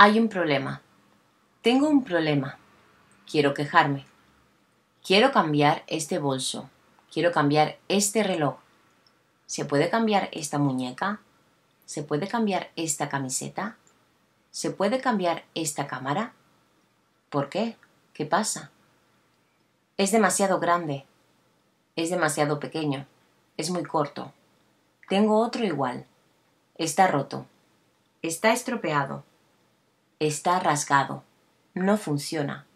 Hay un problema. Tengo un problema. Quiero quejarme. Quiero cambiar este bolso. Quiero cambiar este reloj. ¿Se puede cambiar esta muñeca? ¿Se puede cambiar esta camiseta? ¿Se puede cambiar esta cámara? ¿Por qué? ¿Qué pasa? Es demasiado grande. Es demasiado pequeño. Es muy corto. Tengo otro igual. Está roto. Está estropeado. Está rasgado. No funciona.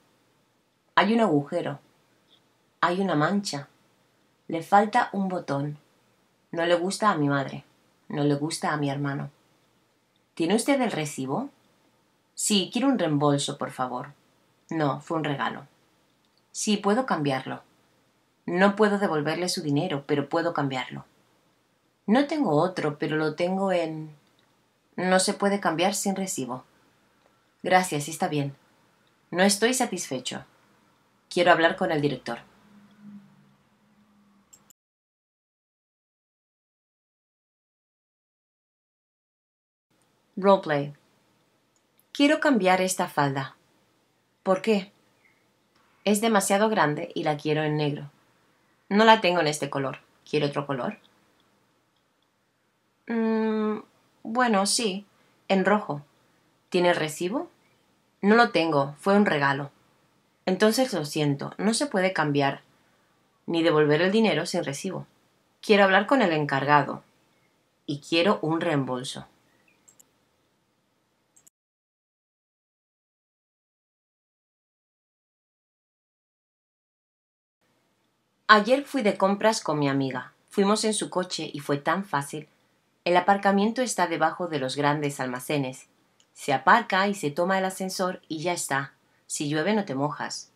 Hay un agujero. Hay una mancha. Le falta un botón. No le gusta a mi madre. No le gusta a mi hermano. ¿Tiene usted el recibo? Sí, quiero un reembolso, por favor. No, fue un regalo. Sí, puedo cambiarlo. No puedo devolverle su dinero, pero puedo cambiarlo. No tengo otro, pero lo tengo en... No se puede cambiar sin recibo. Gracias, está bien. No estoy satisfecho. Quiero hablar con el director. Roleplay. Quiero cambiar esta falda. ¿Por qué? Es demasiado grande y la quiero en negro. No la tengo en este color. ¿Quiere otro color? Mm, bueno, sí, en rojo. ¿Tiene recibo? No lo tengo, fue un regalo. Entonces lo siento, no se puede cambiar ni devolver el dinero sin recibo. Quiero hablar con el encargado y quiero un reembolso. Ayer fui de compras con mi amiga. Fuimos en su coche y fue tan fácil. El aparcamiento está debajo de los grandes almacenes se aparca y se toma el ascensor y ya está. Si llueve no te mojas.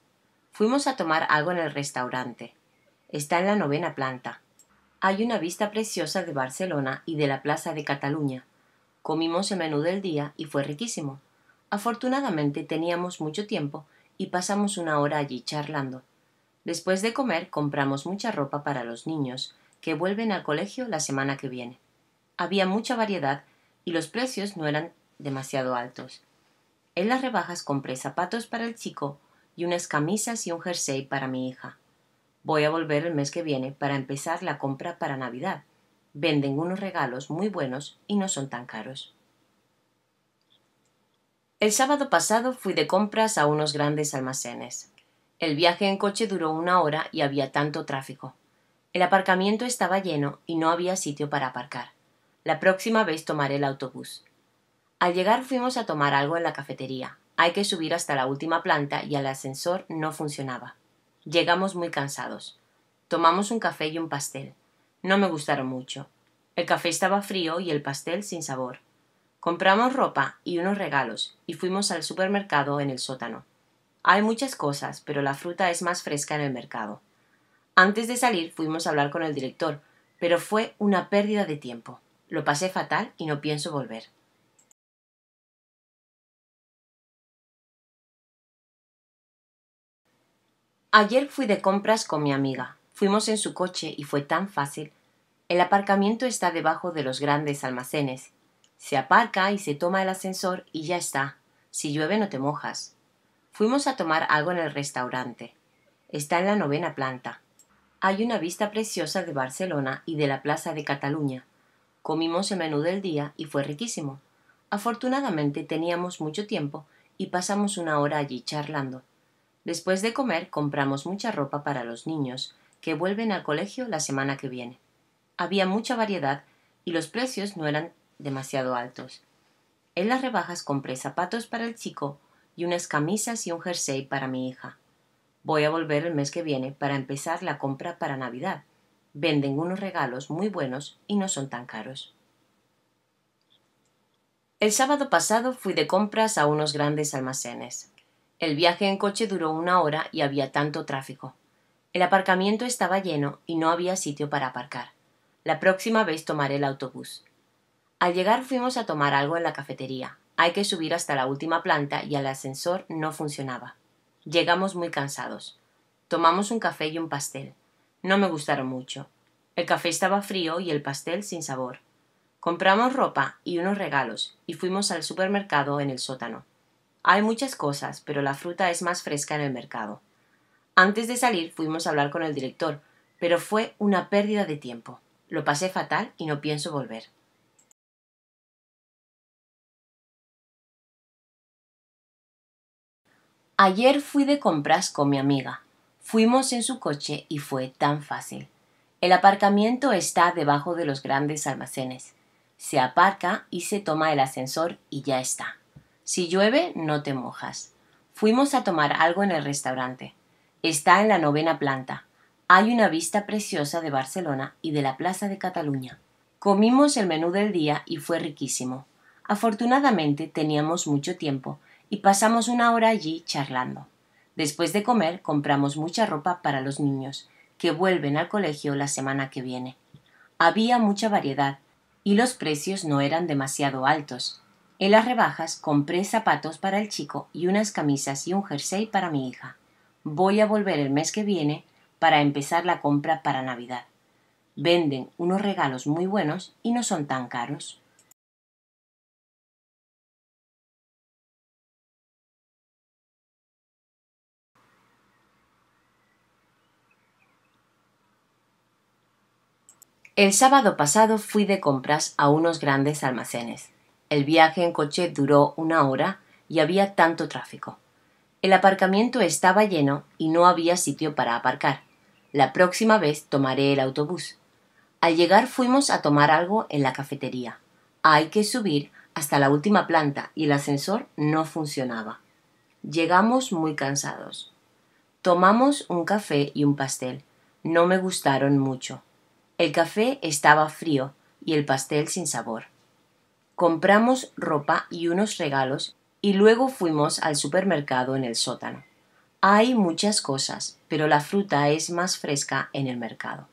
Fuimos a tomar algo en el restaurante. Está en la novena planta. Hay una vista preciosa de Barcelona y de la Plaza de Cataluña. Comimos el menú del día y fue riquísimo. Afortunadamente teníamos mucho tiempo y pasamos una hora allí charlando. Después de comer compramos mucha ropa para los niños, que vuelven al colegio la semana que viene. Había mucha variedad y los precios no eran demasiado altos. En las rebajas compré zapatos para el chico y unas camisas y un jersey para mi hija. Voy a volver el mes que viene para empezar la compra para Navidad. Venden unos regalos muy buenos y no son tan caros. El sábado pasado fui de compras a unos grandes almacenes. El viaje en coche duró una hora y había tanto tráfico. El aparcamiento estaba lleno y no había sitio para aparcar. La próxima vez tomaré el autobús. Al llegar fuimos a tomar algo en la cafetería. Hay que subir hasta la última planta y el ascensor no funcionaba. Llegamos muy cansados. Tomamos un café y un pastel. No me gustaron mucho. El café estaba frío y el pastel sin sabor. Compramos ropa y unos regalos y fuimos al supermercado en el sótano. Hay muchas cosas, pero la fruta es más fresca en el mercado. Antes de salir fuimos a hablar con el director, pero fue una pérdida de tiempo. Lo pasé fatal y no pienso volver. Ayer fui de compras con mi amiga. Fuimos en su coche y fue tan fácil. El aparcamiento está debajo de los grandes almacenes. Se aparca y se toma el ascensor y ya está. Si llueve no te mojas. Fuimos a tomar algo en el restaurante. Está en la novena planta. Hay una vista preciosa de Barcelona y de la Plaza de Cataluña. Comimos el menú del día y fue riquísimo. Afortunadamente teníamos mucho tiempo y pasamos una hora allí charlando. Después de comer compramos mucha ropa para los niños, que vuelven al colegio la semana que viene. Había mucha variedad y los precios no eran demasiado altos. En las rebajas compré zapatos para el chico y unas camisas y un jersey para mi hija. Voy a volver el mes que viene para empezar la compra para Navidad. Venden unos regalos muy buenos y no son tan caros. El sábado pasado fui de compras a unos grandes almacenes. El viaje en coche duró una hora y había tanto tráfico. El aparcamiento estaba lleno y no había sitio para aparcar. La próxima vez tomaré el autobús. Al llegar fuimos a tomar algo en la cafetería. Hay que subir hasta la última planta y el ascensor no funcionaba. Llegamos muy cansados. Tomamos un café y un pastel. No me gustaron mucho. El café estaba frío y el pastel sin sabor. Compramos ropa y unos regalos y fuimos al supermercado en el sótano. Hay muchas cosas, pero la fruta es más fresca en el mercado. Antes de salir fuimos a hablar con el director, pero fue una pérdida de tiempo. Lo pasé fatal y no pienso volver. Ayer fui de compras con mi amiga. Fuimos en su coche y fue tan fácil. El aparcamiento está debajo de los grandes almacenes. Se aparca y se toma el ascensor y ya está. Si llueve, no te mojas. Fuimos a tomar algo en el restaurante. Está en la novena planta. Hay una vista preciosa de Barcelona y de la Plaza de Cataluña. Comimos el menú del día y fue riquísimo. Afortunadamente teníamos mucho tiempo y pasamos una hora allí charlando. Después de comer compramos mucha ropa para los niños, que vuelven al colegio la semana que viene. Había mucha variedad y los precios no eran demasiado altos, en las rebajas compré zapatos para el chico y unas camisas y un jersey para mi hija. Voy a volver el mes que viene para empezar la compra para Navidad. Venden unos regalos muy buenos y no son tan caros. El sábado pasado fui de compras a unos grandes almacenes. El viaje en coche duró una hora y había tanto tráfico. El aparcamiento estaba lleno y no había sitio para aparcar. La próxima vez tomaré el autobús. Al llegar fuimos a tomar algo en la cafetería. Hay que subir hasta la última planta y el ascensor no funcionaba. Llegamos muy cansados. Tomamos un café y un pastel. No me gustaron mucho. El café estaba frío y el pastel sin sabor compramos ropa y unos regalos y luego fuimos al supermercado en el sótano. Hay muchas cosas, pero la fruta es más fresca en el mercado.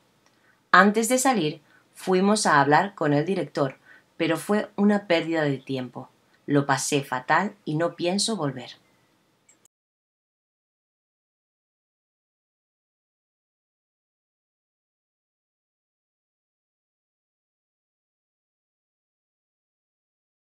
Antes de salir, fuimos a hablar con el director, pero fue una pérdida de tiempo. Lo pasé fatal y no pienso volver.